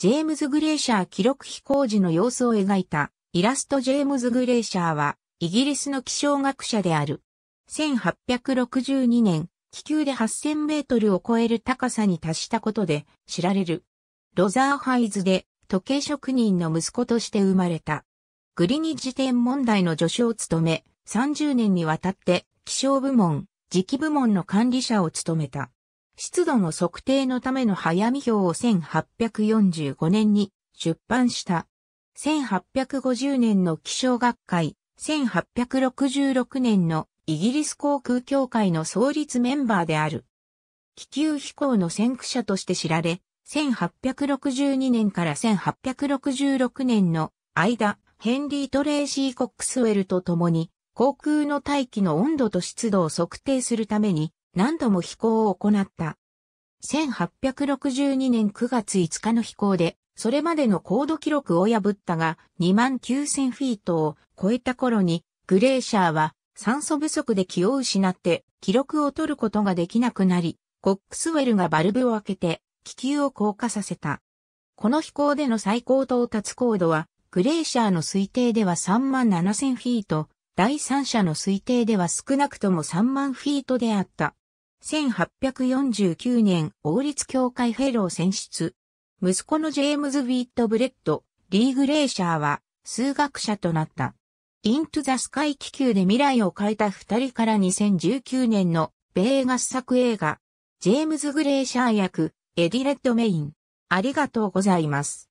ジェームズ・グレーシャー記録飛行時の様子を描いたイラストジェームズ・グレーシャーはイギリスの気象学者である。1862年、気球で8000メートルを超える高さに達したことで知られる。ロザーハイズで時計職人の息子として生まれた。グリニッジ天問題の助手を務め、30年にわたって気象部門、磁気部門の管理者を務めた。湿度の測定のための早見表を1845年に出版した。1850年の気象学会、1866年のイギリス航空協会の創立メンバーである。気球飛行の先駆者として知られ、1862年から1866年の間、ヘンリー・トレーシー・コックスウェルと共に、航空の大気の温度と湿度を測定するために、何度も飛行を行った。1862年9月5日の飛行で、それまでの高度記録を破ったが、2万9000フィートを超えた頃に、グレーシャーは酸素不足で気を失って記録を取ることができなくなり、コックスウェルがバルブを開けて気球を降下させた。この飛行での最高到達高度は、グレーシャーの推定では3万7000フィート、第三者の推定では少なくとも3万フィートであった。1849年王立協会フェロー選出。息子のジェームズ・ウィット・ブレッド、リー・グレーシャーは数学者となった。イントゥ・ザ・スカイ気球で未来を変えた二人から2019年の米合作映画、ジェームズ・グレーシャー役、エディ・レッド・メイン。ありがとうございます。